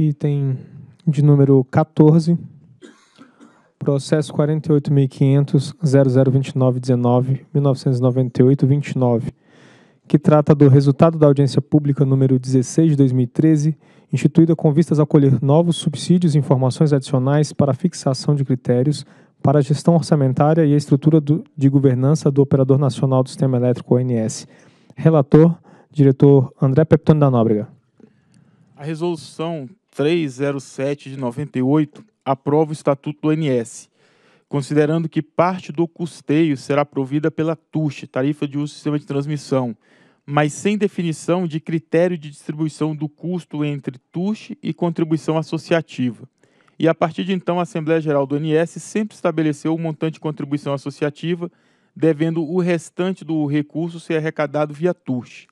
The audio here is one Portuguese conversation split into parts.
Item de número 14, processo 48.500.0029.19.1998.29, que trata do resultado da audiência pública número 16 de 2013, instituída com vistas a colher novos subsídios e informações adicionais para fixação de critérios para a gestão orçamentária e a estrutura do, de governança do Operador Nacional do Sistema Elétrico, ONS. Relator, diretor André Peptoni da Nóbrega. A resolução 307 de 98 aprova o Estatuto do ONS, considerando que parte do custeio será provida pela TUSH, Tarifa de Uso do Sistema de Transmissão, mas sem definição de critério de distribuição do custo entre TUSH e contribuição associativa. E a partir de então, a Assembleia Geral do ONS sempre estabeleceu o montante de contribuição associativa, devendo o restante do recurso ser arrecadado via TUSH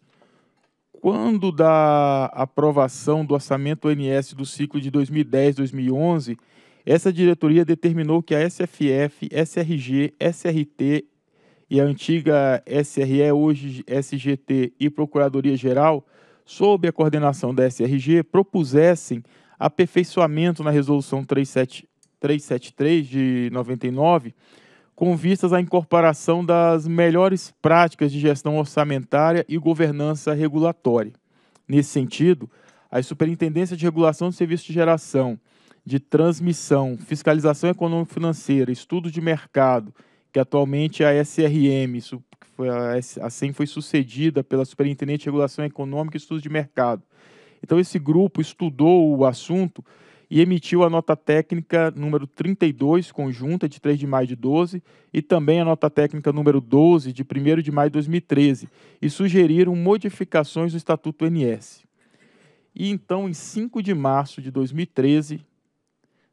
quando da aprovação do orçamento ONS do ciclo de 2010-2011, essa diretoria determinou que a SFF, SRG, SRT e a antiga SRE, hoje SGT e Procuradoria Geral, sob a coordenação da SRG, propusessem aperfeiçoamento na Resolução 37, 373 de 99 com vistas à incorporação das melhores práticas de gestão orçamentária e governança regulatória. Nesse sentido, as Superintendências de Regulação de Serviços de Geração, de Transmissão, Fiscalização Econômico-Financeira, Estudos de Mercado, que atualmente é a SRM, assim foi sucedida pela Superintendente de Regulação Econômica e Estudos de Mercado. Então, esse grupo estudou o assunto e emitiu a nota técnica número 32, conjunta, de 3 de maio de 12, e também a nota técnica número 12, de 1 de maio de 2013, e sugeriram modificações do Estatuto NS. E então, em 5 de março de 2013,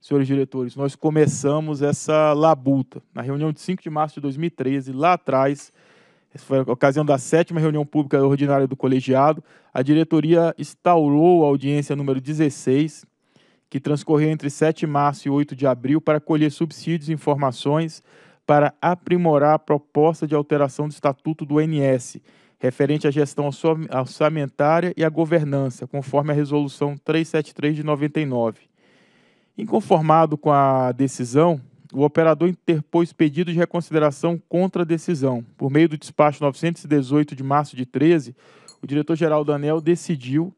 senhores diretores, nós começamos essa labuta. Na reunião de 5 de março de 2013, lá atrás, essa foi a ocasião da sétima reunião pública ordinária do colegiado, a diretoria instaurou a audiência número 16, que transcorreu entre 7 de março e 8 de abril para colher subsídios e informações para aprimorar a proposta de alteração do Estatuto do NS, referente à gestão orçamentária e à governança, conforme a Resolução 373 de 99. Inconformado com a decisão, o operador interpôs pedido de reconsideração contra a decisão. Por meio do despacho 918 de março de 13, o diretor-geral Daniel decidiu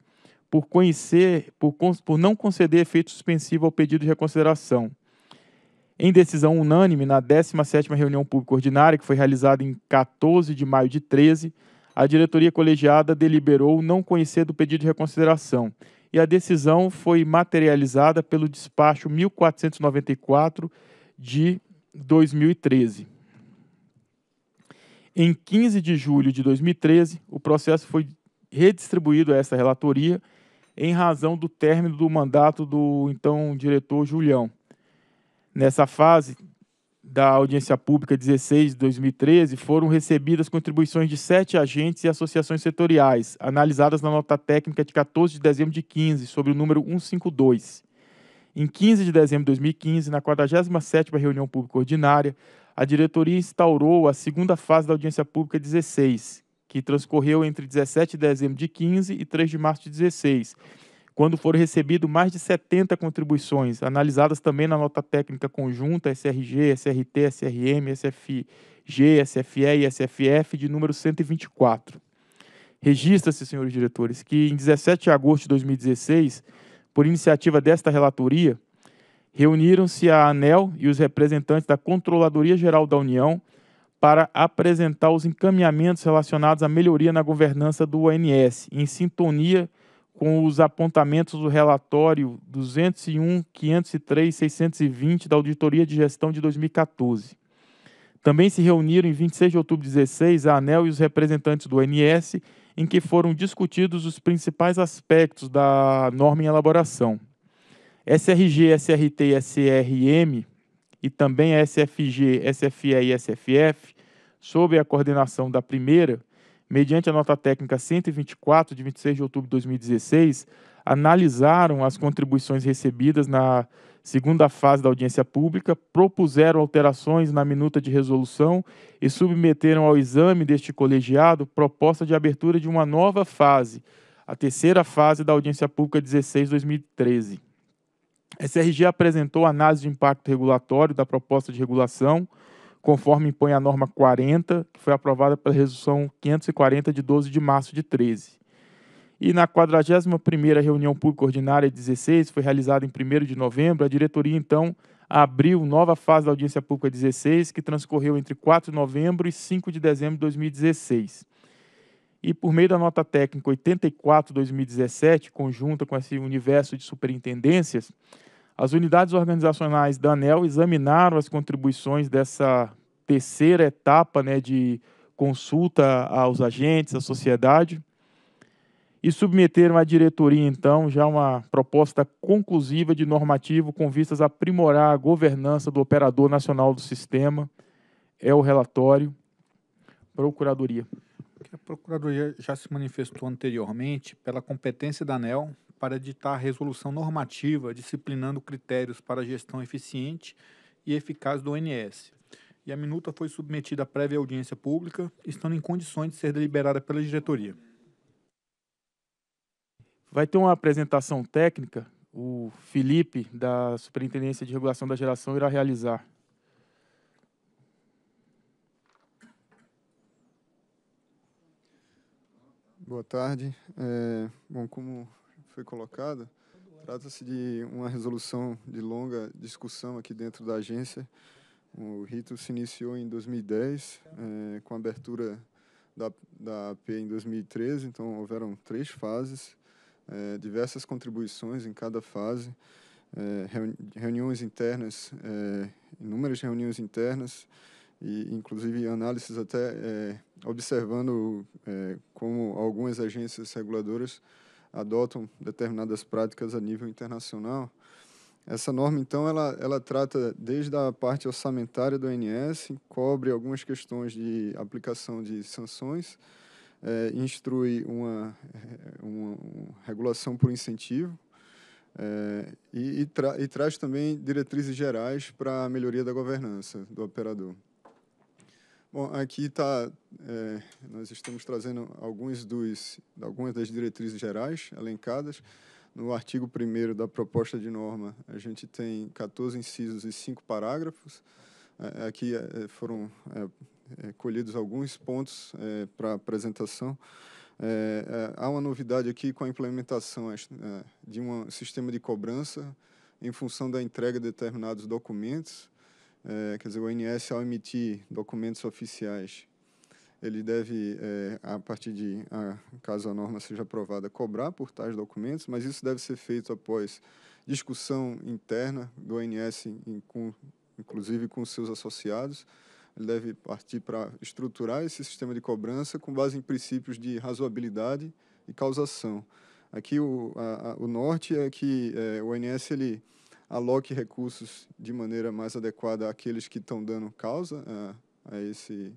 por conhecer, por, por não conceder efeito suspensivo ao pedido de reconsideração. Em decisão unânime, na 17ª reunião pública ordinária, que foi realizada em 14 de maio de 13, a diretoria colegiada deliberou não conhecer do pedido de reconsideração e a decisão foi materializada pelo despacho 1494 de 2013. Em 15 de julho de 2013, o processo foi redistribuído a essa relatoria em razão do término do mandato do então diretor Julião. Nessa fase da audiência pública 16 de 2013, foram recebidas contribuições de sete agentes e associações setoriais, analisadas na nota técnica de 14 de dezembro de 15, sobre o número 152. Em 15 de dezembro de 2015, na 47ª reunião pública ordinária, a diretoria instaurou a segunda fase da audiência pública 16, que transcorreu entre 17 de dezembro de 15 e 3 de março de 16, quando foram recebidas mais de 70 contribuições, analisadas também na nota técnica conjunta SRG, SRT, SRM, SFG, SFE e SFF, de número 124. Registra-se, senhores diretores, que em 17 de agosto de 2016, por iniciativa desta relatoria, reuniram-se a ANEL e os representantes da Controladoria Geral da União para apresentar os encaminhamentos relacionados à melhoria na governança do ONS, em sintonia com os apontamentos do relatório 201, 503, 620 da Auditoria de Gestão de 2014. Também se reuniram em 26 de outubro de 16 a ANEL e os representantes do ONS, em que foram discutidos os principais aspectos da norma em elaboração. SRG, SRT e SRM, e também a SFG, SFE e SFF, sob a coordenação da primeira, mediante a nota técnica 124 de 26 de outubro de 2016, analisaram as contribuições recebidas na segunda fase da audiência pública, propuseram alterações na minuta de resolução e submeteram ao exame deste colegiado proposta de abertura de uma nova fase, a terceira fase da audiência pública 16/2013. a SRG apresentou análise de impacto regulatório da proposta de regulação, conforme impõe a norma 40, que foi aprovada pela resolução 540 de 12 de março de 13. E na 41ª reunião pública ordinária 16, foi realizada em 1 de novembro, a diretoria então abriu nova fase da audiência pública 16, que transcorreu entre 4 de novembro e 5 de dezembro de 2016. E por meio da nota técnica 84/2017, conjunta com esse universo de superintendências, as unidades organizacionais da ANEL examinaram as contribuições dessa terceira etapa né, de consulta aos agentes, à sociedade, e submeteram à diretoria, então, já uma proposta conclusiva de normativo com vistas a aprimorar a governança do operador nacional do sistema. É o relatório. Procuradoria que a Procuradoria já se manifestou anteriormente pela competência da ANEL para editar resolução normativa disciplinando critérios para a gestão eficiente e eficaz do ONS. E a minuta foi submetida à prévia audiência pública, estando em condições de ser deliberada pela diretoria. Vai ter uma apresentação técnica, o Felipe, da Superintendência de Regulação da Geração, irá realizar. Boa tarde. É, bom, como foi colocado, trata-se de uma resolução de longa discussão aqui dentro da agência. O rito se iniciou em 2010, é, com a abertura da, da AP em 2013, então houveram três fases, é, diversas contribuições em cada fase, é, reuniões internas, é, inúmeras reuniões internas, e inclusive análises até é, observando é, como algumas agências reguladoras adotam determinadas práticas a nível internacional. Essa norma, então, ela, ela trata desde a parte orçamentária do ONS, cobre algumas questões de aplicação de sanções, é, instrui uma, é, uma, uma, regulação por incentivo é, e, e, tra e traz também diretrizes gerais para a melhoria da governança do operador. Bom, aqui está, é, nós estamos trazendo alguns dos, algumas das diretrizes gerais elencadas. No artigo 1 da proposta de norma, a gente tem 14 incisos e 5 parágrafos. É, aqui é, foram é, é, colhidos alguns pontos é, para apresentação. há uma novidade aqui com a implementação de um sistema de cobrança em função da entrega de determinados documentos é, quer dizer, o INSS ao emitir documentos oficiais, ele deve, é, a partir de, a, caso a norma seja aprovada, cobrar por tais documentos, mas isso deve ser feito após discussão interna do INSS em, com, inclusive com seus associados. Ele deve partir para estruturar esse sistema de cobrança com base em princípios de razoabilidade e causação. Aqui o, a, a, o norte é que é, o INSS ele aloque recursos de maneira mais adequada àqueles que estão dando causa a, a esse,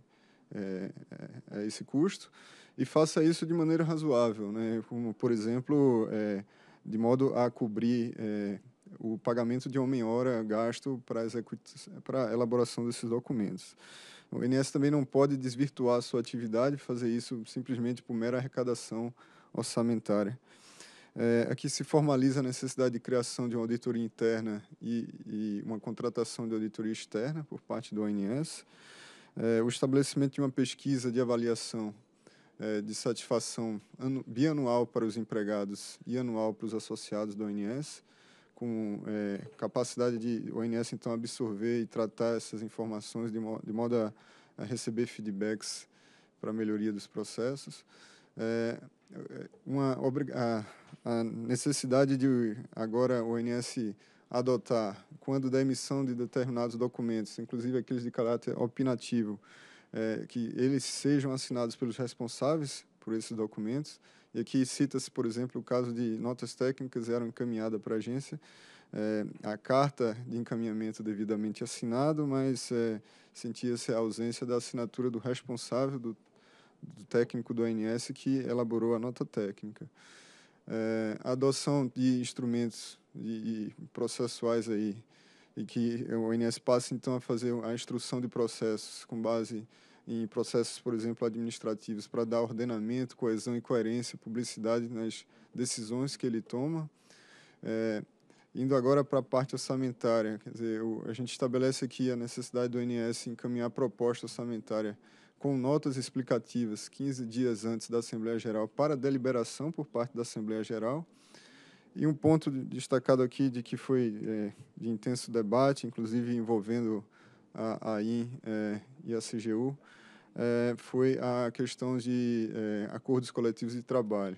é, é, a esse custo e faça isso de maneira razoável, né? como, por exemplo, é, de modo a cobrir é, o pagamento de homem-hora gasto para a elaboração desses documentos. O INSS também não pode desvirtuar a sua atividade, fazer isso simplesmente por mera arrecadação orçamentária. É, aqui se formaliza a necessidade de criação de uma auditoria interna e, e uma contratação de auditoria externa por parte do ONS, é, o estabelecimento de uma pesquisa de avaliação é, de satisfação ano, bianual para os empregados e anual para os associados do ONS, com é, capacidade de o ONS então absorver e tratar essas informações de, mo de modo a, a, receber feedbacks para melhoria dos processos. É, é, uma a, a necessidade de agora o ONS adotar, quando da emissão de determinados documentos, inclusive aqueles de caráter opinativo, é, que eles sejam assinados pelos responsáveis por esses documentos, e aqui cita-se, por exemplo, o caso de notas técnicas eram encaminhadas para a agência, é, a carta de encaminhamento devidamente assinado, mas é, sentia-se a ausência da assinatura do responsável do, do técnico do ANS que elaborou a nota técnica. É, a adoção de instrumentos e, e processuais aí, e que o ANS passa então a fazer a instrução de processos com base em processos, por exemplo, administrativos, para dar ordenamento, coesão e coerência, publicidade nas decisões que ele toma. É, indo agora para a parte orçamentária, quer dizer, o, a gente estabelece aqui a necessidade do INS encaminhar proposta orçamentária com notas explicativas 15 dias antes da Assembleia Geral para deliberação por parte da Assembleia Geral. E um ponto destacado aqui de que foi é, de intenso debate, inclusive envolvendo a IN é, e a CGU, é, foi a questão de é, acordos coletivos de trabalho.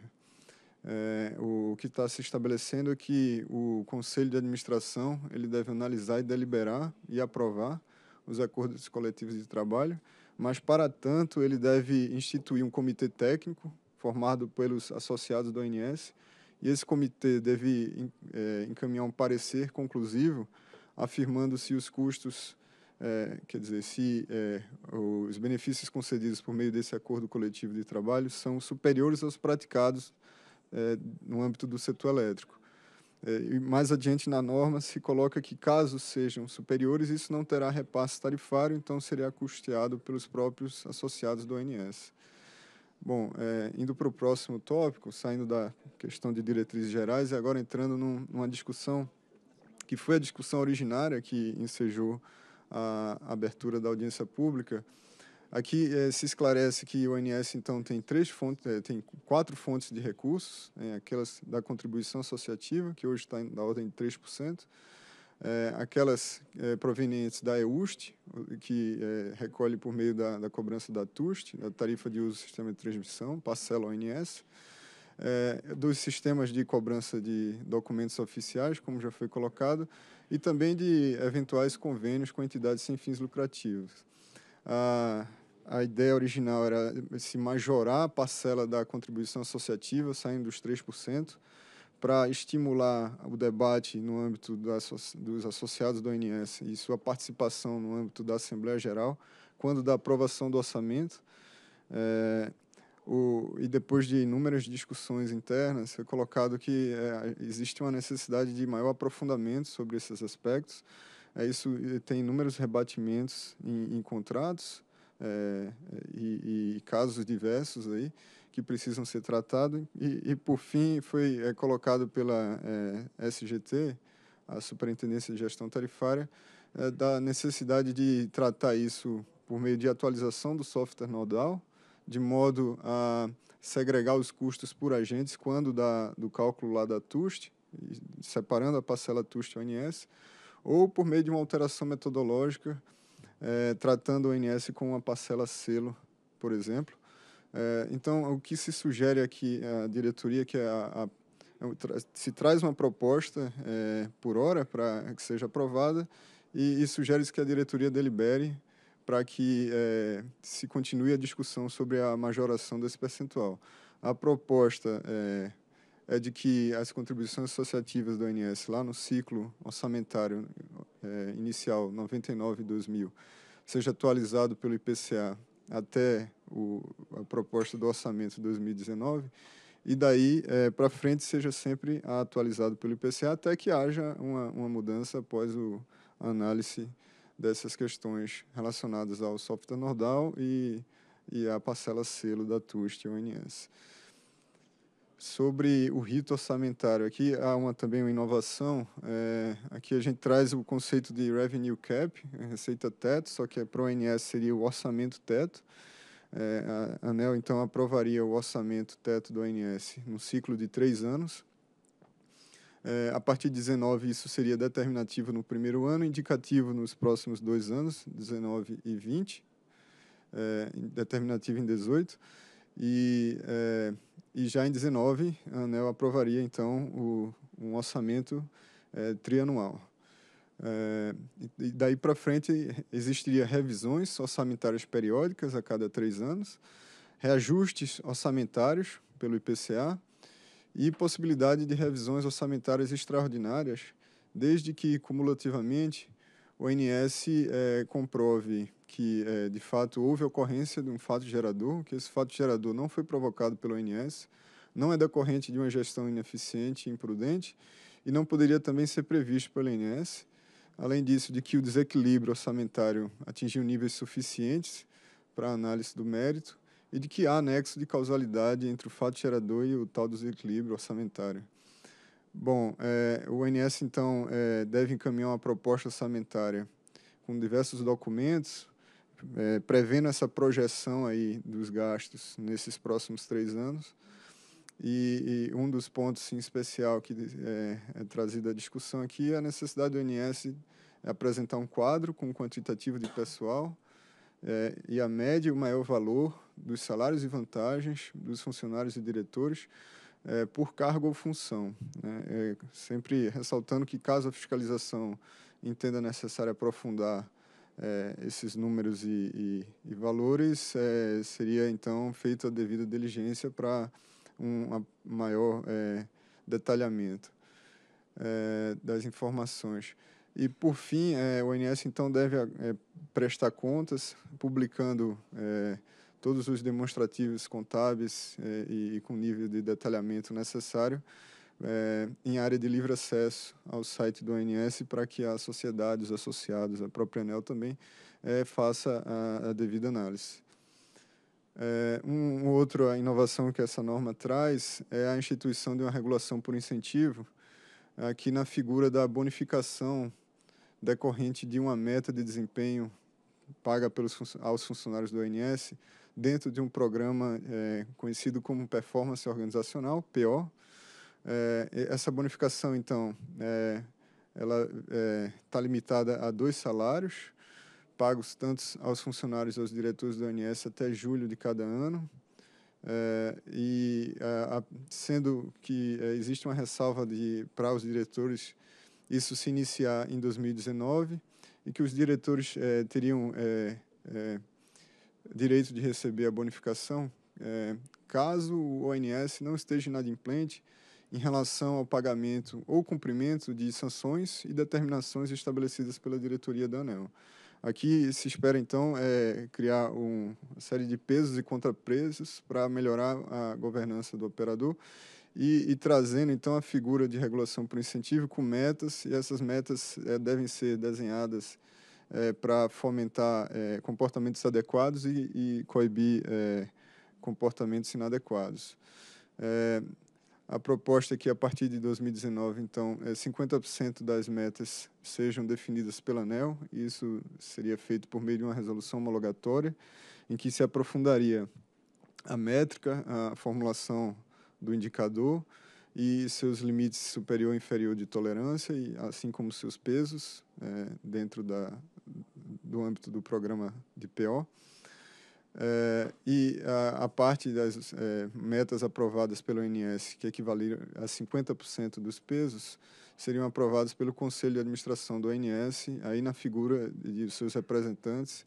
É, o que está se estabelecendo é que o Conselho de Administração ele deve analisar e deliberar e aprovar os acordos coletivos de trabalho, mas para tanto ele deve instituir um comitê técnico formado pelos associados do ONS e esse comitê deve é, encaminhar um parecer conclusivo afirmando se os custos, é, quer dizer, se é, os benefícios concedidos por meio desse acordo coletivo de trabalho são superiores aos praticados é, no âmbito do setor elétrico. É, mais adiante na norma se coloca que, caso sejam superiores, isso não terá repasse tarifário, então seria custeado pelos próprios associados do ONS. Bom, é, indo para o próximo tópico, saindo da questão de diretrizes gerais e agora entrando num, numa discussão que foi a discussão originária que ensejou a abertura da audiência pública, Aqui é, se esclarece que o INS então tem três fontes, é, tem quatro fontes de recursos, é, aquelas da contribuição associativa, que hoje está na ordem de 3%, é, eh, aquelas provenientes da EUST, que recolhe por meio da, da, cobrança da TUST, da tarifa de uso do sistema de transmissão, parcela ao INS, dos sistemas de cobrança de documentos oficiais, como já foi colocado, e também de eventuais convênios com entidades sem fins lucrativos. Ah, a ideia original era se majorar a parcela da contribuição associativa, saindo dos 3%, para estimular o debate no âmbito dos associados do ONS e sua participação no âmbito da Assembleia Geral, quando da aprovação do orçamento. É, o, e depois de inúmeras discussões internas, foi colocado que é, existe uma necessidade de maior aprofundamento sobre esses aspectos. É, isso tem inúmeros rebatimentos em, em contratos, é, e, e, casos diversos aí que precisam ser tratados. E, e por fim, foi é, colocado pela é, SGT, a Superintendência de Gestão Tarifária, é, da necessidade de tratar isso por meio de atualização do software nodal, de modo a segregar os custos por agentes quando da, do cálculo lá da TUST, separando a parcela TUST-ONS, ou por meio de uma alteração metodológica é, tratando o ONS com uma parcela selo, por exemplo. É, então, o que se sugere aqui à diretoria que é a, a é se traz uma proposta é, por hora para que seja aprovada e, e sugere-se que a diretoria delibere para que é, se continue a discussão sobre a majoração desse percentual. A proposta é, é de que as contribuições associativas do ONS lá no ciclo orçamentário é, inicial 99-2000 seja atualizado pelo IPCA até o, a proposta do orçamento de 2019 e daí é, para frente seja sempre atualizado pelo IPCA até que haja uma, uma mudança após o, a análise dessas questões relacionadas ao software nordal e, e à parcela selo da TUST e ONS. Sobre o rito orçamentário, aqui há uma, também uma inovação. É, aqui a gente traz o conceito de revenue cap, eh, receita teto, só que é para o ONS seria o orçamento teto. É, a ANEL, então, aprovaria o orçamento teto do ONS no ciclo de três anos. É, a partir de 19, isso seria determinativo no primeiro ano, indicativo nos próximos dois anos, 19 e 20, determinativo em 18 e, é, e já em 19, a ANEL aprovaria, então, o, um orçamento é, trianual. É, e daí para frente existiria revisões orçamentárias periódicas a cada três anos, reajustes orçamentários pelo IPCA e possibilidade de revisões orçamentárias extraordinárias, desde que cumulativamente o INS é, comprove que é, de fato houve ocorrência de um fato gerador, que esse fato gerador não foi provocado pelo ONS, não é decorrente de uma gestão ineficiente e imprudente e não poderia também ser previsto pelo ONS. Além disso, de que o desequilíbrio orçamentário atingiu níveis suficientes para análise do mérito e de que há anexo de causalidade entre o fato gerador e o tal desequilíbrio orçamentário. Bom, é, o ONS, então, é, deve encaminhar uma proposta orçamentária com diversos documentos, é, prevendo essa projeção aí dos gastos nesses próximos três anos. E, e um dos pontos em especial que é, é trazido à discussão aqui é a necessidade do INS apresentar um quadro com quantitativo de pessoal é, e a média e o maior valor dos salários e vantagens dos funcionários e diretores é, por cargo ou função. Né? É, sempre ressaltando que, caso a fiscalização entenda necessário aprofundar é, esses números e, e, e valores, é, seria então feita a devida diligência para um maior é, detalhamento é, das informações. E, por fim, é, o ONS então deve é, prestar contas, publicando todos os demonstrativos contábeis e, e com nível de detalhamento necessário é, em área de livre acesso ao site do ONS para que as sociedades associadas, a própria ANEL também, é, faça a, a, devida análise. É, um, outra inovação que essa norma traz é a instituição de uma regulação por incentivo, aqui na figura da bonificação decorrente de uma meta de desempenho paga pelos, aos funcionários do ONS dentro de um programa é, conhecido como Performance Organizacional, PO, é, essa bonificação, então, é, ela está é, limitada a dois salários, pagos tanto aos funcionários aos diretores do ONS até julho de cada ano. É, e a, a, sendo que é, existe uma ressalva de para os diretores isso se iniciar em 2019 e que os diretores teriam direito de receber a bonificação é, caso o ONS não esteja inadimplente em relação ao pagamento ou cumprimento de sanções e determinações estabelecidas pela diretoria da ANEL. Aqui se espera, então, é, criar uma série de pesos e contrapesos para melhorar a governança do operador e, e, trazendo, então, a figura de regulação por incentivo com metas, e essas metas é, devem ser desenhadas é, para fomentar é, comportamentos adequados e, e coibir é, comportamentos inadequados. É, a proposta é que a partir de 2019, então, 50% eh, das metas sejam definidas pela ANEL, e isso seria feito por meio de uma resolução homologatória, em que se aprofundaria a métrica, a formulação do indicador e seus limites superior e inferior de tolerância, e assim como seus pesos é, dentro da, do âmbito do programa de PO. É, e a, a, parte das é, metas aprovadas pelo INS, que equivaliam a 50% dos pesos, seriam aprovadas pelo Conselho de Administração do INS, aí na figura de seus representantes,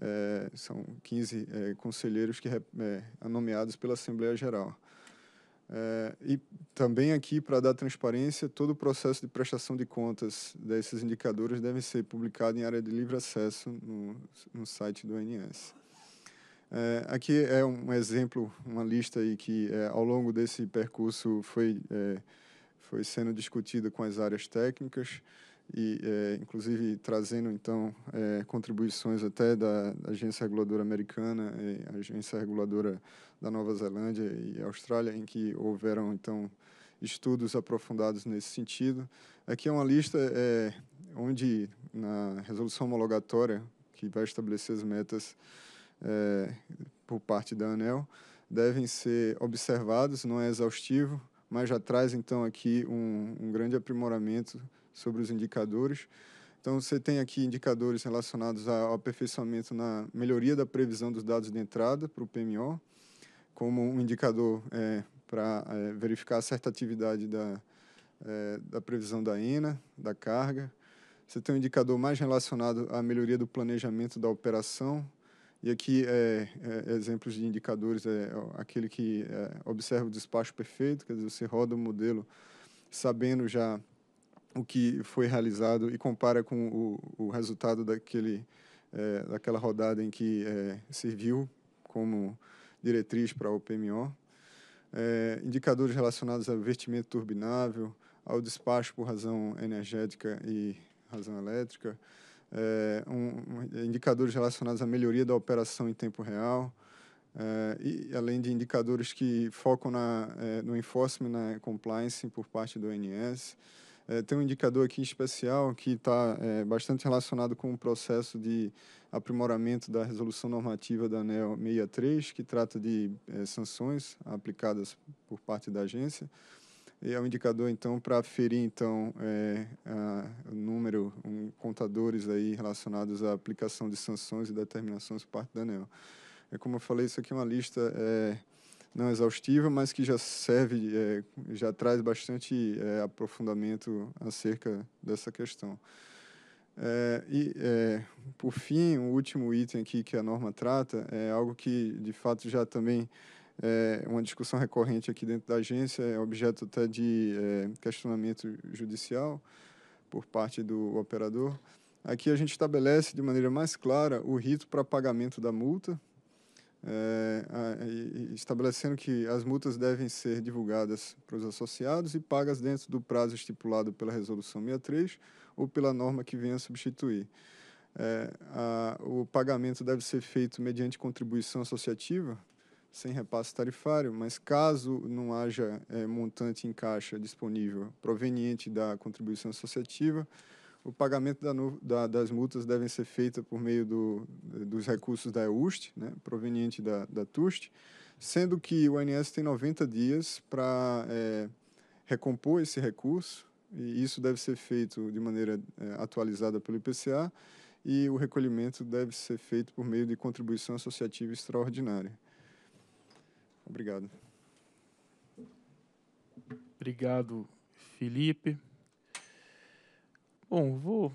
é, são 15 é, conselheiros que é, é, nomeados pela Assembleia Geral. e também aqui, para dar transparência, todo o processo de prestação de contas desses indicadores deve ser publicado em área de livre acesso no, no site do INS. É, aqui é um exemplo, uma lista aí que é, ao longo desse percurso foi, é, foi sendo discutida com as áreas técnicas e é, inclusive trazendo então é, contribuições até da agência reguladora americana, agência reguladora da Nova Zelândia e Austrália, em que houveram então estudos aprofundados nesse sentido. Aqui é uma lista é, onde na resolução homologatória que vai estabelecer as metas é, por parte da ANEL devem ser observados, não é exaustivo, mas já traz então aqui um, um grande aprimoramento sobre os indicadores. Então, você tem aqui indicadores relacionados ao aperfeiçoamento na melhoria da previsão dos dados de entrada para o PMO, como um indicador é, para é, verificar a atividade da, é, da previsão da ENA, da carga. Você tem um indicador mais relacionado à melhoria do planejamento da operação, e aqui, é, é, exemplos de indicadores, é aquele que é, observa o despacho perfeito, quer dizer, você roda o modelo sabendo já o que foi realizado e compara com o, o resultado daquele, é, daquela rodada em que é, serviu como diretriz para o PMO. É, indicadores relacionados ao vertimento turbinável, ao despacho por razão energética e razão elétrica, é, um, um, indicadores relacionados à melhoria da operação em tempo real, é, e além de indicadores que focam na, é, no enforcement, na compliance por parte do ONS. É, tem um indicador aqui especial que está é, bastante relacionado com o processo de aprimoramento da resolução normativa da ANEL 63, que trata de sanções aplicadas por parte da agência. E é um indicador, então, para aferir, então, é, a, o número, um, contadores aí relacionados à aplicação de sanções e determinações por parte da ANEL. É, como eu falei, isso aqui é uma lista é, não exaustiva, mas que já serve, é, já traz bastante é, aprofundamento acerca dessa questão. É, e, é, por fim, o último item aqui que a norma trata é algo que, de fato, já também é uma discussão recorrente aqui dentro da agência, é objeto até de é, questionamento judicial por parte do operador. Aqui a gente estabelece de maneira mais clara o rito para pagamento da multa, é, a, e, estabelecendo que as multas devem ser divulgadas para os associados e pagas dentro do prazo estipulado pela Resolução 63 ou pela norma que venha substituir. É, a, o pagamento deve ser feito mediante contribuição associativa, sem repasse tarifário, mas caso não haja é, montante em caixa disponível proveniente da contribuição associativa, o pagamento da, da, das multas deve ser feito por meio do, dos recursos da EUST, né, proveniente da, da TUST, sendo que o INS tem 90 dias para é, recompor esse recurso, e isso deve ser feito de maneira é, atualizada pelo IPCA, e o recolhimento deve ser feito por meio de contribuição associativa extraordinária. Obrigado. Obrigado, Felipe. Bom, vou,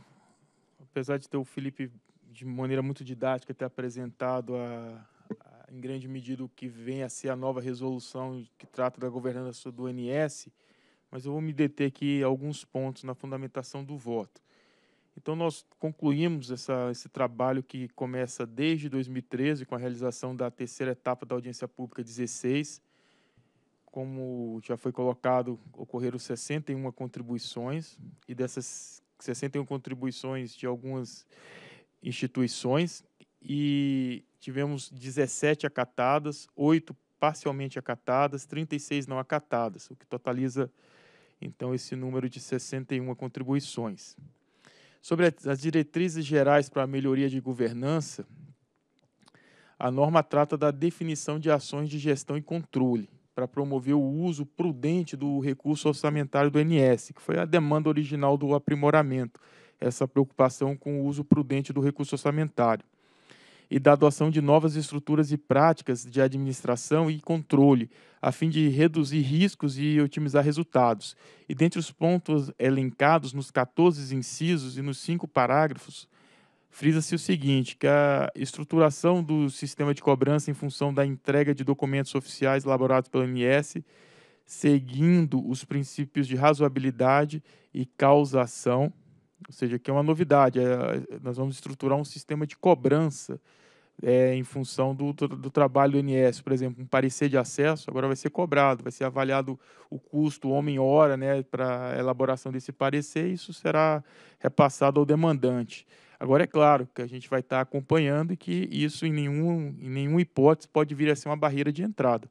apesar de ter o Felipe de maneira muito didática ter apresentado a, a, em grande medida o que vem a ser a nova resolução que trata da governança do NS, mas eu vou me deter aqui a alguns pontos na fundamentação do voto. Então, nós concluímos essa, esse trabalho que começa desde 2013, com a realização da terceira etapa da audiência pública 16. Como já foi colocado, ocorreram 61 contribuições, e dessas 61 contribuições de algumas instituições, e tivemos 17 acatadas, 8 parcialmente acatadas, 36 não acatadas, o que totaliza, então, esse número de 61 contribuições. Sobre as diretrizes gerais para a melhoria de governança, a norma trata da definição de ações de gestão e controle para promover o uso prudente do recurso orçamentário do NS, que foi a demanda original do aprimoramento, essa preocupação com o uso prudente do recurso orçamentário e da adoção de novas estruturas e práticas de administração e controle, a fim de reduzir riscos e otimizar resultados. E dentre os pontos elencados nos 14 incisos e nos cinco parágrafos, frisa-se o seguinte, que a estruturação do sistema de cobrança em função da entrega de documentos oficiais elaborados pela MS, seguindo os princípios de razoabilidade e causação, ou seja, que é uma novidade, é, nós vamos estruturar um sistema de cobrança é, em função do, do, trabalho do INS. Por exemplo, um parecer de acesso agora vai ser cobrado, vai ser avaliado o custo homem-hora né, para a elaboração desse parecer e isso será repassado ao demandante. Agora, é claro que a gente vai estar acompanhando e que isso, em, nenhum, em nenhuma hipótese, pode vir a ser uma barreira de entrada.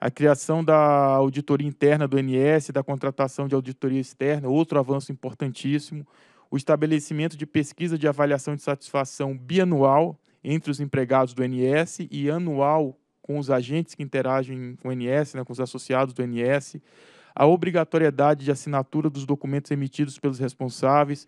A criação da auditoria interna do INS, da contratação de auditoria externa, outro avanço importantíssimo. O estabelecimento de pesquisa de avaliação de satisfação bianual, entre os empregados do NS e anual com os agentes que interagem com o NS, né, com os associados do NS, a obrigatoriedade de assinatura dos documentos emitidos pelos responsáveis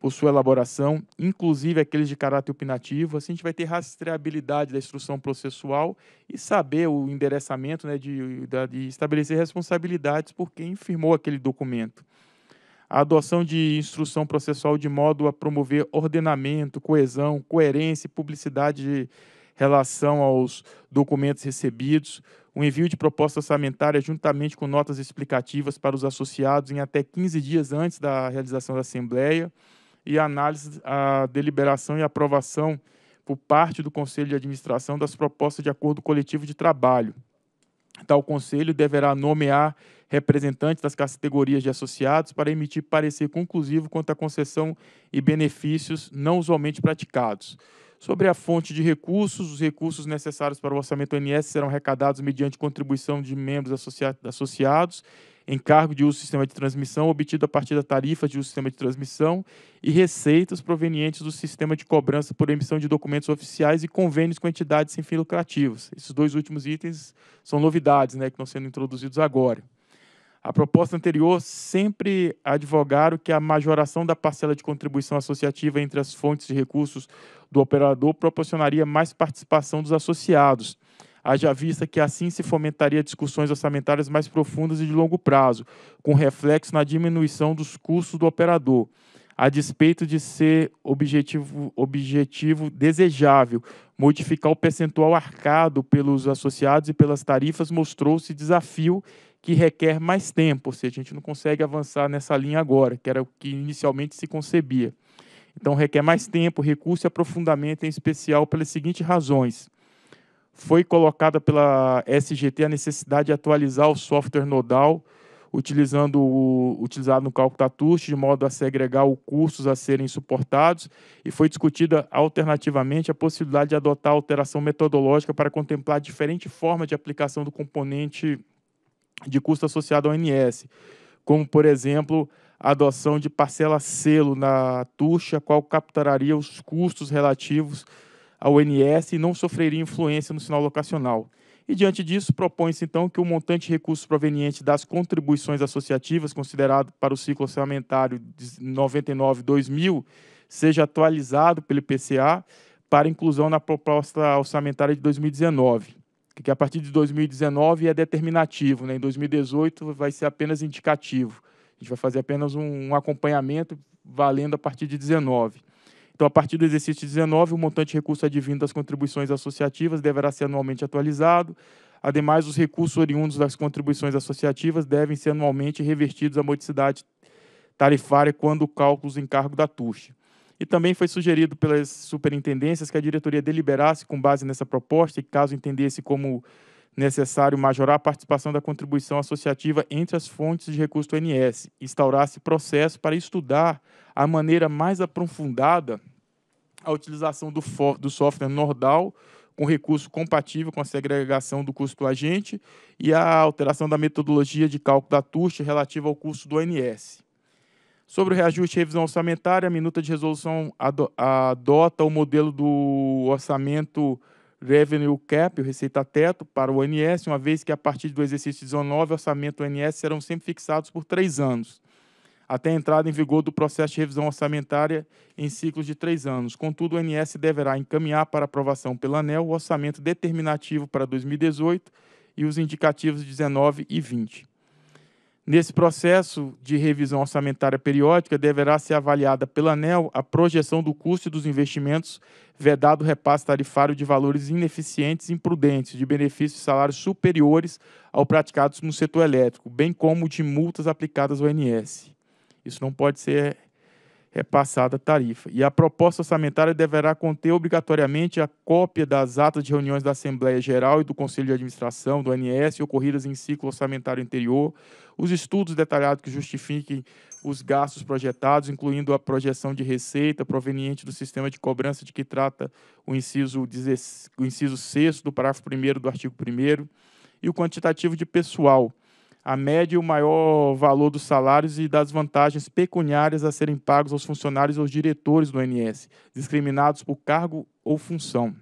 por sua elaboração, inclusive aqueles de caráter opinativo. Assim, a gente vai ter rastreabilidade da instrução processual e saber o endereçamento né, de, de estabelecer responsabilidades por quem firmou aquele documento a adoção de instrução processual de modo a promover ordenamento, coesão, coerência e publicidade de relação aos documentos recebidos, o envio de proposta orçamentária juntamente com notas explicativas para os associados em até 15 dias antes da realização da Assembleia e a análise, a deliberação e aprovação por parte do Conselho de Administração das propostas de acordo coletivo de trabalho. Tal conselho deverá nomear representantes das categorias de associados para emitir parecer conclusivo quanto à concessão e benefícios não usualmente praticados. Sobre a fonte de recursos, os recursos necessários para o orçamento ONS serão arrecadados mediante contribuição de membros associados encargo de uso do sistema de transmissão obtido a partir da tarifa de uso do sistema de transmissão e receitas provenientes do sistema de cobrança por emissão de documentos oficiais e convênios com entidades sem fins lucrativos. Esses dois últimos itens são novidades né, que estão sendo introduzidos agora. A proposta anterior sempre advogaram que a majoração da parcela de contribuição associativa entre as fontes de recursos do operador proporcionaria mais participação dos associados haja vista que assim se fomentaria discussões orçamentárias mais profundas e de longo prazo, com reflexo na diminuição dos custos do operador a despeito de ser objetivo, objetivo desejável, modificar o percentual arcado pelos associados e pelas tarifas mostrou-se desafio que requer mais tempo, ou seja, a gente não consegue avançar nessa linha agora, que era o que inicialmente se concebia. Então, requer mais tempo, recurso e aprofundamento, em especial pelas seguintes razões foi colocada pela SGT a necessidade de atualizar o software nodal utilizando o, utilizado no cálculo Tatush, de modo a segregar os cursos a serem suportados, e foi discutida alternativamente a possibilidade de adotar alteração metodológica para contemplar diferentes formas de aplicação do componente de custo associado ao NS, como, por exemplo, a adoção de parcela selo na a qual capturaria os custos relativos a ONS e não sofreria influência no sinal locacional. E diante disso, propõe-se então que o montante de recursos proveniente das contribuições associativas considerado para o ciclo orçamentário de 99-2000 seja atualizado pelo IPCA para inclusão na proposta orçamentária de 2019, que a partir de 2019 é determinativo, né? em 2018 vai ser apenas indicativo. A gente vai fazer apenas um acompanhamento valendo a partir de 19. Então, a partir do exercício 19, o montante de recurso advindo das contribuições associativas deverá ser anualmente atualizado. Ademais, os recursos oriundos das contribuições associativas devem ser anualmente revertidos à modicidade tarifária quando o cálculo os encargo da TUST. E também foi sugerido pelas superintendências que a diretoria deliberasse com base nessa proposta e, caso entendesse como necessário majorar a participação da contribuição associativa entre as fontes de recurso do INS, instaurar-se processo para estudar a maneira mais aprofundada a utilização do, do software nordal com recurso compatível com a segregação do custo do agente e a alteração da metodologia de cálculo da TUST relativa ao custo do ONS. Sobre o reajuste e revisão orçamentária, a minuta de resolução adota o modelo do orçamento Revenue Cap, o Receita Teto, para o ONS, uma vez que a partir do exercício 19, o orçamento do ONS serão sempre fixados por três anos, até a entrada em vigor do processo de revisão orçamentária em ciclos de três anos. Contudo, o ONS deverá encaminhar para aprovação pela ANEL o orçamento determinativo para 2018 e os indicativos 19 e 20. Nesse processo de revisão orçamentária periódica, deverá ser avaliada pela ANEL a projeção do custo dos investimentos, vedado o repasse tarifário de valores ineficientes e imprudentes, de benefícios e salários superiores ao praticados no setor elétrico, bem como de multas aplicadas ao INS. Isso não pode ser é passada a tarifa. E a proposta orçamentária deverá conter obrigatoriamente a cópia das atas de reuniões da Assembleia Geral e do Conselho de Administração do ANS ocorridas em ciclo orçamentário anterior, os estudos detalhados que justifiquem os gastos projetados, incluindo a projeção de receita proveniente do sistema de cobrança de que trata o inciso, o inciso 6 do parágrafo 1 do artigo 1 e o quantitativo de pessoal a média e o maior valor dos salários e das vantagens pecuniárias a serem pagos aos funcionários ou diretores do ONS, discriminados por cargo ou função.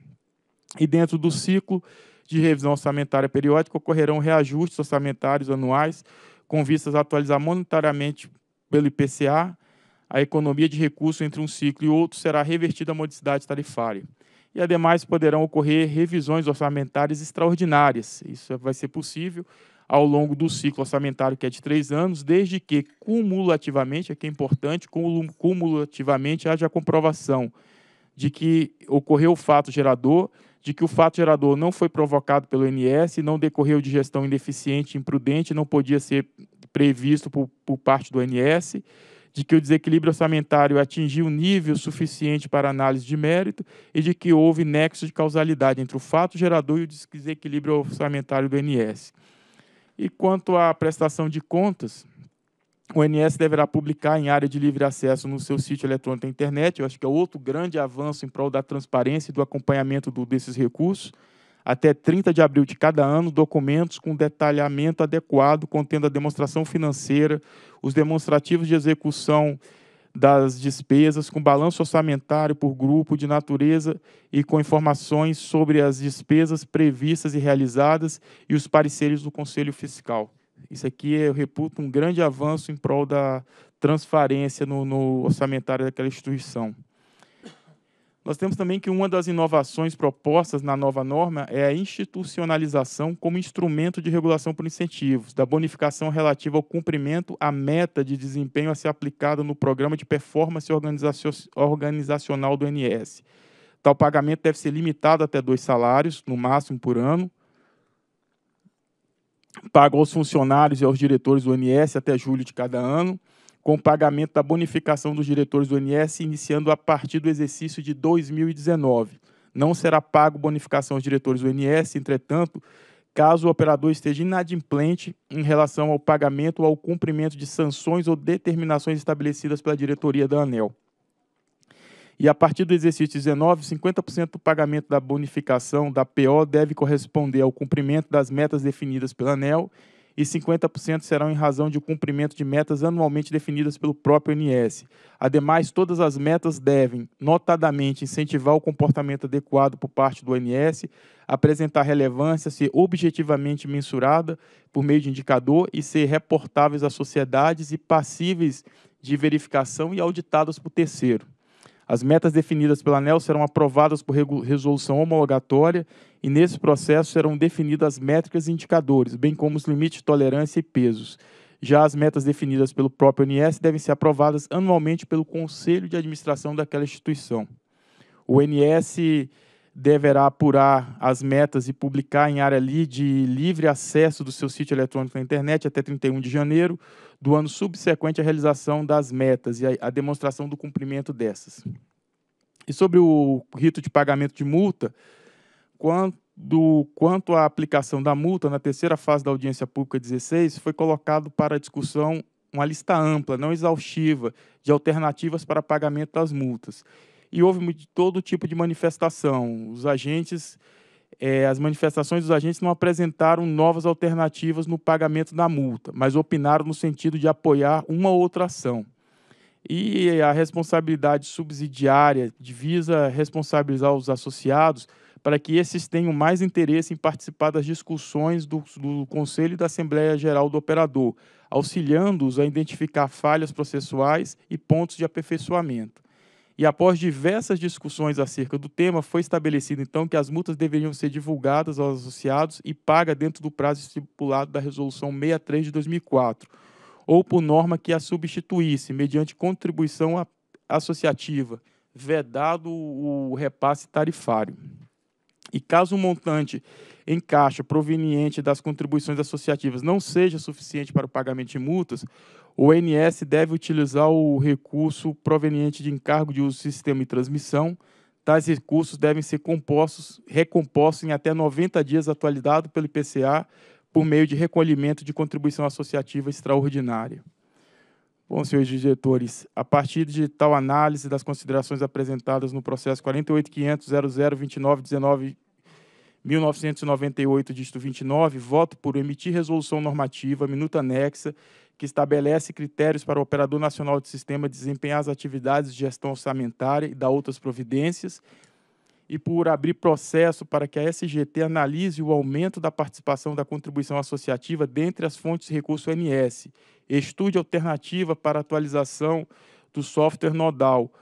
E dentro do ciclo de revisão orçamentária periódica, ocorrerão reajustes orçamentários anuais com vistas a atualizar monetariamente pelo IPCA a economia de recursos entre um ciclo e outro será revertida à modicidade tarifária. E, ademais, poderão ocorrer revisões orçamentárias extraordinárias. Isso vai ser possível ao longo do ciclo orçamentário, que é de três anos, desde que cumulativamente, aqui é importante, cumulativamente haja a comprovação de que ocorreu o fato gerador, de que o fato gerador não foi provocado pelo INS, não decorreu de gestão ineficiente, imprudente, não podia ser previsto por, por parte do INS, de que o desequilíbrio orçamentário atingiu um nível suficiente para análise de mérito e de que houve nexo de causalidade entre o fato gerador e o desequilíbrio orçamentário do INS. E quanto à prestação de contas, o INSS deverá publicar em área de livre acesso no seu sítio eletrônico da internet. Eu acho que é outro grande avanço em prol da transparência e do acompanhamento do, desses recursos. Até 30 de abril de cada ano, documentos com detalhamento adequado, contendo a demonstração financeira, os demonstrativos de execução das despesas, com balanço orçamentário por grupo de natureza e com informações sobre as despesas previstas e realizadas e os pareceres do Conselho Fiscal. Isso aqui eu reputo um grande avanço em prol da transparência no, no orçamentário daquela instituição. Nós temos também que uma das inovações propostas na nova norma é a institucionalização como instrumento de regulação por incentivos, da bonificação relativa ao cumprimento à meta de desempenho a ser aplicada no programa de performance organizacional do NS. Tal pagamento deve ser limitado até dois salários, no máximo por ano, pago aos funcionários e aos diretores do NS até julho de cada ano com o pagamento da bonificação dos diretores do INSS iniciando a partir do exercício de 2019. Não será pago bonificação aos diretores do INSS, entretanto, caso o operador esteja inadimplente em relação ao pagamento ou ao cumprimento de sanções ou determinações estabelecidas pela diretoria da ANEL. E a partir do exercício 19, 50% do pagamento da bonificação da PO deve corresponder ao cumprimento das metas definidas pela ANEL e 50% serão em razão de cumprimento de metas anualmente definidas pelo próprio INS. Ademais, todas as metas devem, notadamente, incentivar o comportamento adequado por parte do INS, apresentar relevância, ser objetivamente mensurada por meio de indicador e ser reportáveis às sociedades e passíveis de verificação e auditadas por terceiro. As metas definidas pela ANEL serão aprovadas por resolução homologatória e, nesse processo, serão definidas métricas e indicadores, bem como os limites de tolerância e pesos. Já as metas definidas pelo próprio ONS devem ser aprovadas anualmente pelo Conselho de Administração daquela instituição. O ONS deverá apurar as metas e publicar em área ali de livre acesso do seu sítio eletrônico na internet até 31 de janeiro do ano subsequente à realização das metas e a, demonstração do cumprimento dessas. E sobre o rito de pagamento de multa, quando, quanto à aplicação da multa, na terceira fase da audiência pública 16, foi colocado para discussão uma lista ampla, não exaustiva, de alternativas para pagamento das multas e houve todo tipo de manifestação. Os agentes, é, as manifestações dos agentes não apresentaram novas alternativas no pagamento da multa, mas opinaram no sentido de apoiar uma outra ação. E a responsabilidade subsidiária visa responsabilizar os associados para que esses tenham mais interesse em participar das discussões do, do Conselho e da Assembleia Geral do Operador, auxiliando-os a identificar falhas processuais e pontos de aperfeiçoamento. E após diversas discussões acerca do tema, foi estabelecido então que as multas deveriam ser divulgadas aos associados e paga dentro do prazo estipulado da Resolução 63 de 2004, ou por norma que a substituísse, mediante contribuição associativa, vedado o repasse tarifário. E caso o montante em caixa proveniente das contribuições associativas não seja suficiente para o pagamento de multas, o ONS deve utilizar o recurso proveniente de encargo de uso do sistema e transmissão. Tais recursos devem ser compostos, recompostos em até 90 dias atualizado pelo IPCA por meio de recolhimento de contribuição associativa extraordinária. Bom, senhores diretores, a partir de tal análise das considerações apresentadas no processo 48500002919 1998, dígito 29, voto por emitir resolução normativa, minuta anexa, que estabelece critérios para o Operador Nacional de Sistema desempenhar as atividades de gestão orçamentária e dar outras providências, e por abrir processo para que a SGT analise o aumento da participação da contribuição associativa dentre as fontes de recurso NS, estude alternativa para atualização do software nodal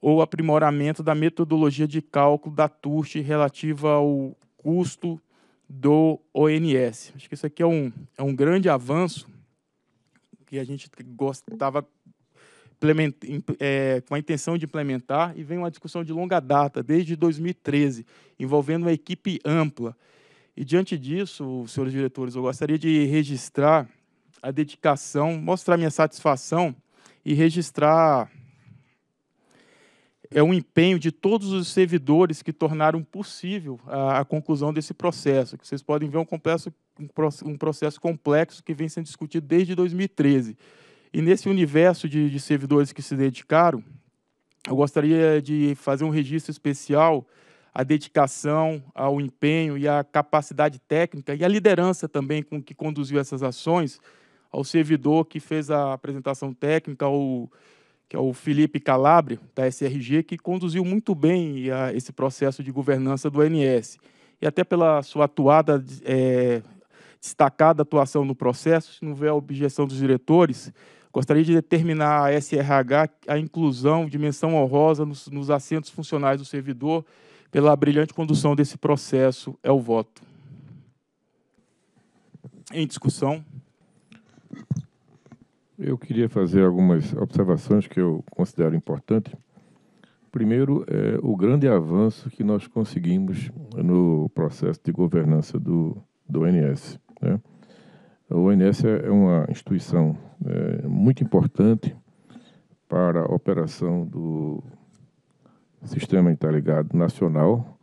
ou aprimoramento da metodologia de cálculo da TURST relativa ao custo do ONS. Acho que isso aqui é um, é um grande avanço que a gente gostava é, com a intenção de implementar e vem uma discussão de longa data, desde 2013, envolvendo uma equipe ampla. E, diante disso, senhores diretores, eu gostaria de registrar a dedicação, mostrar minha satisfação e registrar é um empenho de todos os servidores que tornaram possível a, a conclusão desse processo. Que vocês podem ver um, complexo, um, processo complexo que vem sendo discutido desde 2013. E nesse universo de, de servidores que se dedicaram, eu gostaria de fazer um registro especial à dedicação, ao empenho e à capacidade técnica e à liderança também com que conduziu essas ações, ao servidor que fez a apresentação técnica, ao que é o Felipe Calabre, da SRG, que conduziu muito bem a, esse processo de governança do ANS. E até pela sua atuada, é, destacada atuação no processo, se não houver objeção dos diretores, gostaria de determinar a SRH a inclusão de menção honrosa nos, nos assentos funcionais do servidor pela brilhante condução desse processo. É o voto. Em discussão. Eu queria fazer algumas observações que eu considero importantes. Primeiro, é o grande avanço que nós conseguimos no processo de governança do, do ONS. Né? O ONS é, é uma instituição é, muito importante para a operação do Sistema Interligado tá Nacional,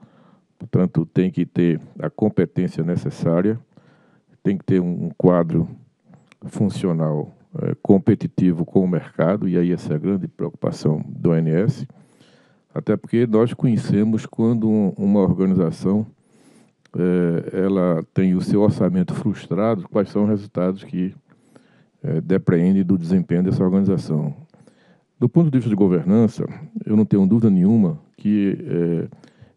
portanto, tem que ter a competência necessária, tem que ter um quadro funcional é, competitivo com o mercado, e aí essa é a grande preocupação do ONS, até porque nós conhecemos quando um, uma organização é, ela tem o seu orçamento frustrado, quais são os resultados que é, depreende do desempenho dessa organização. Do ponto de vista de governança, eu não tenho dúvida nenhuma que é,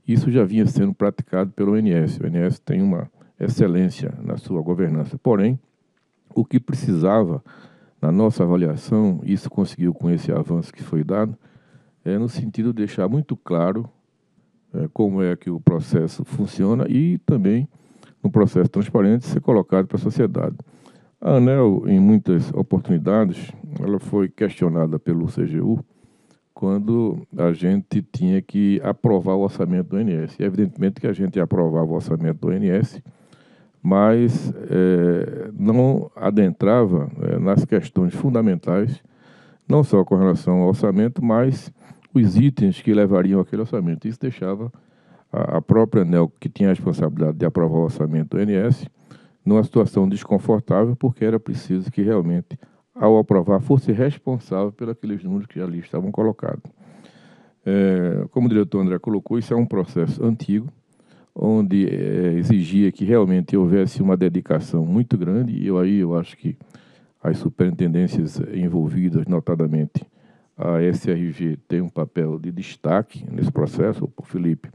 isso já vinha sendo praticado pelo ONS. O ONS tem uma excelência na sua governança. Porém, o que precisava na nossa avaliação, isso conseguiu com esse avanço que foi dado, é no sentido de deixar muito claro é, como é que o processo funciona e também um processo transparente ser colocado para a sociedade. A ANEL, em muitas oportunidades, ela foi questionada pelo CGU quando a gente tinha que aprovar o orçamento do ONS. E, evidentemente que a gente aprovava o orçamento do ONS, mas é, não adentrava é, nas questões fundamentais, não só com relação ao orçamento, mas os itens que levariam aquele orçamento. Isso deixava a, a própria ANEL, que tinha a responsabilidade de aprovar o orçamento do NS, numa situação desconfortável, porque era preciso que realmente, ao aprovar, fosse responsável pelos números que ali estavam colocados. É, como o diretor André colocou, isso é um processo antigo, onde é, exigia que realmente houvesse uma dedicação muito grande, e eu, aí eu acho que as superintendências envolvidas, notadamente a SRG, tem um papel de destaque nesse processo, o Felipe,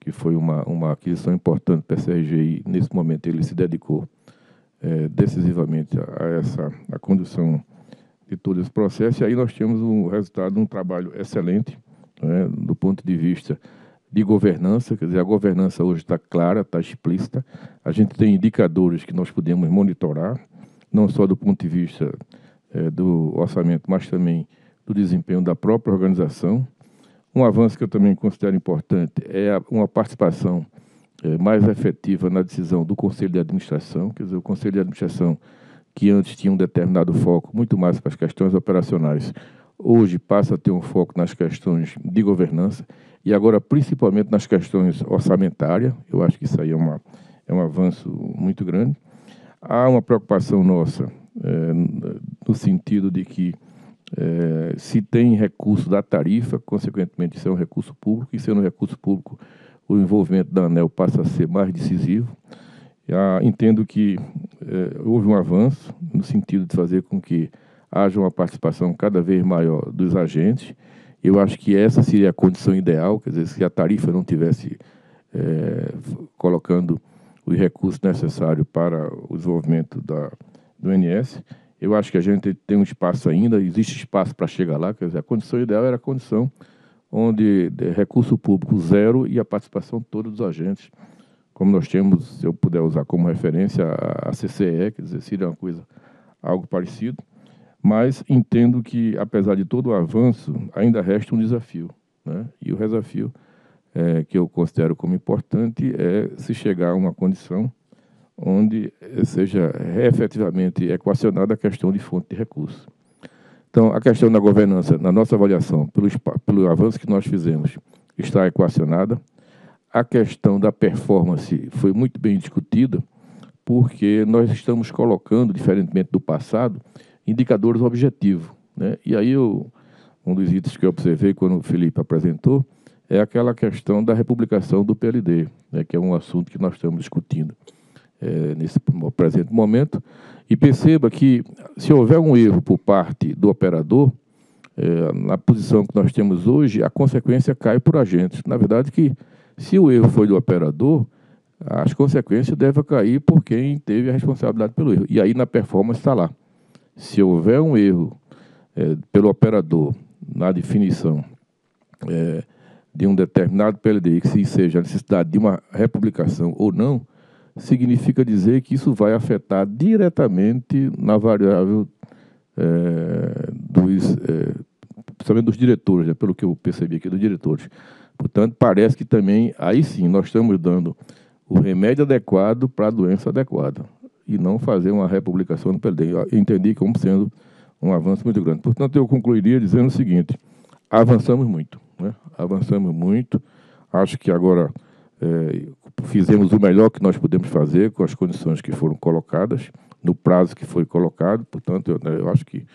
que foi uma, uma aquisição importante para a SRG, e nesse momento ele se dedicou é, decisivamente a essa a condução de todo esse processo, e aí nós temos um resultado, um trabalho excelente, né, do ponto de vista de governança, quer dizer, a governança hoje está clara, está explícita. A gente tem indicadores que nós podemos monitorar, não só do ponto de vista é, do orçamento, mas também do desempenho da própria organização. Um avanço que eu também considero importante é a, uma participação é, mais efetiva na decisão do Conselho de Administração, quer dizer, o Conselho de Administração que antes tinha um determinado foco muito mais para as questões operacionais, hoje passa a ter um foco nas questões de governança e agora principalmente nas questões orçamentárias. Eu acho que isso aí é, uma, é um avanço muito grande. Há uma preocupação nossa é, no sentido de que é, se tem recurso da tarifa, consequentemente isso é um recurso público, e sendo um recurso público, o envolvimento da ANEL passa a ser mais decisivo. Já ah, entendo que é, houve um avanço no sentido de fazer com que haja uma participação cada vez maior dos agentes. Eu acho que essa seria a condição ideal, quer dizer, se a tarifa não tivesse é, colocando os recursos necessários para o desenvolvimento da, do NS, eu acho que a gente tem um espaço ainda, existe espaço para chegar lá, quer dizer, a condição ideal era a condição onde recurso público zero e a participação toda dos agentes, como nós temos, se eu puder usar como referência, a CCE, quer dizer, seria uma coisa, algo parecido mas entendo que, apesar de todo o avanço, ainda resta um desafio. Né? E o desafio é, que eu considero como importante é se chegar a uma condição onde seja efetivamente equacionada a questão de fonte de recurso. Então, a questão da governança, na nossa avaliação, pelo, pelo avanço que nós fizemos, está equacionada. A questão da performance foi muito bem discutida, porque nós estamos colocando, diferentemente do passado, indicadores objetivo. Né? E aí, eu, um dos itens que eu observei quando o Felipe apresentou é aquela questão da republicação do PLD, né, que é um assunto que nós estamos discutindo é, nesse presente momento. E perceba que, se houver um erro por parte do operador, é, na posição que nós temos hoje, a consequência cai por agentes. Na verdade, que se o erro foi do operador, as consequências devem cair por quem teve a responsabilidade pelo erro. E aí, na performance, está lá se houver um erro é, pelo operador na definição é, de um determinado PLD, que se seja a necessidade de uma republicação ou não, significa dizer que isso vai afetar diretamente na variável é, dos, é, principalmente dos diretores, né, pelo que eu percebi aqui dos diretores. Portanto, parece que também, aí sim, nós estamos dando o remédio adequado para a doença adequada e não fazer uma republicação no PLD. Eu entendi como sendo um avanço muito grande. Portanto, eu concluiria dizendo o seguinte: avançamos muito, né? avançamos muito. Acho que agora é, fizemos o melhor que nós podemos fazer com as condições que foram colocadas, no prazo que foi colocado. Portanto, eu, né, eu acho que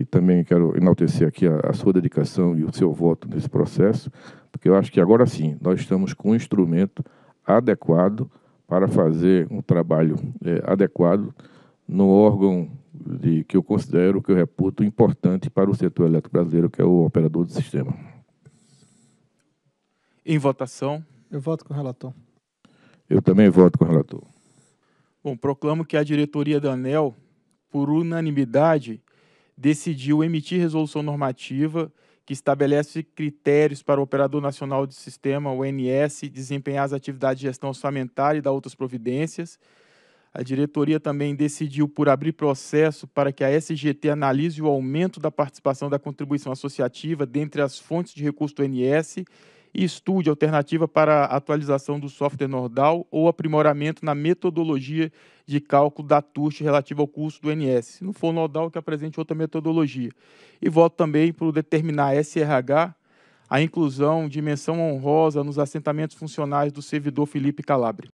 e também quero enaltecer aqui a, a, sua dedicação e o seu voto nesse processo, porque eu acho que agora sim nós estamos com um instrumento adequado para fazer um trabalho é, adequado no órgão de, que eu considero, que eu reputo importante para o setor elétrico brasileiro, que é o operador do sistema. Em votação. Eu voto com o relator. Eu também voto com o relator. Bom, proclamo que a diretoria da ANEL, por unanimidade, decidiu emitir resolução normativa que estabelece critérios para o Operador Nacional de Sistema, o ONS, desempenhar as atividades de gestão orçamentária e da outras providências. A diretoria também decidiu por abrir processo para que a SGT analise o aumento da participação da contribuição associativa dentre as fontes de recurso do NS e estude alternativa para a atualização do software Nordal ou aprimoramento na metodologia de cálculo da TUST relativa ao curso do NS. Se não for Nordal, que apresente outra metodologia. E voto também para determinar a SRH, a inclusão de menção honrosa nos assentamentos funcionais do servidor Felipe Calabre.